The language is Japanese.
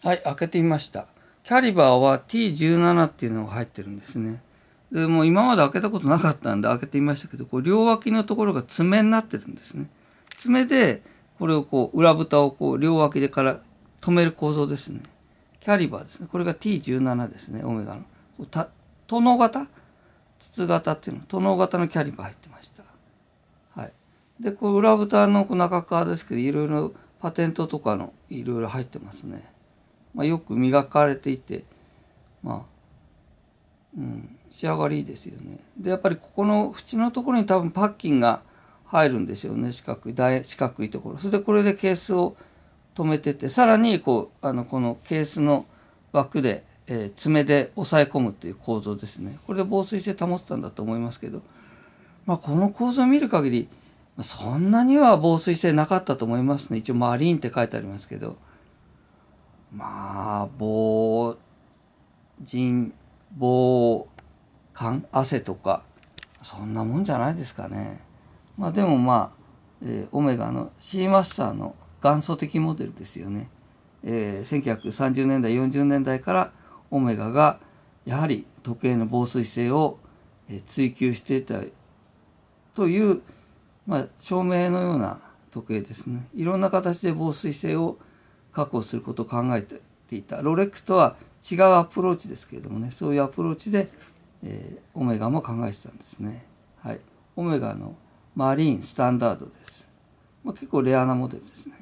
はい開けてみましたキャリバーは T17 っていうのが入ってるんですねでもう今まで開けたことなかったんで開けてみましたけどこう両脇のところが爪になってるんですね爪でこれをこう裏蓋をこう両脇でから止める構造ですねキャリバーですねこれが T17 ですねオメガのた殿型筒型っていうの殿型のキャリバー入ってましたはいでこれ裏蓋の中側ですけどいろいろパテントとかのいろいろ入ってますねまあ、よく磨かれていて、まあ、うん、仕上がりいいですよね。で、やっぱりここの縁のところに多分パッキンが入るんでしょうね、四角い、大四角いところ。それでこれでケースを止めてて、さらにこう、あの、このケースの枠で、えー、爪で押さえ込むっていう構造ですね。これで防水性保ってたんだと思いますけど、まあ、この構造を見る限り、そんなには防水性なかったと思いますね。一応マリンって書いてありますけど。まあ、防人、防寒、汗とか、そんなもんじゃないですかね。まあでもまあ、えー、オメガの C マスターの元祖的モデルですよね。えー、1930年代、40年代からオメガがやはり時計の防水性を、え追求していたという、まあ、証明のような時計ですね。いろんな形で防水性を確保することを考えていたロレックスとは違うアプローチですけれどもねそういうアプローチで、えー、オメガも考えてたんですねはいオメガのマリーンスタンダードです、まあ、結構レアなモデルですね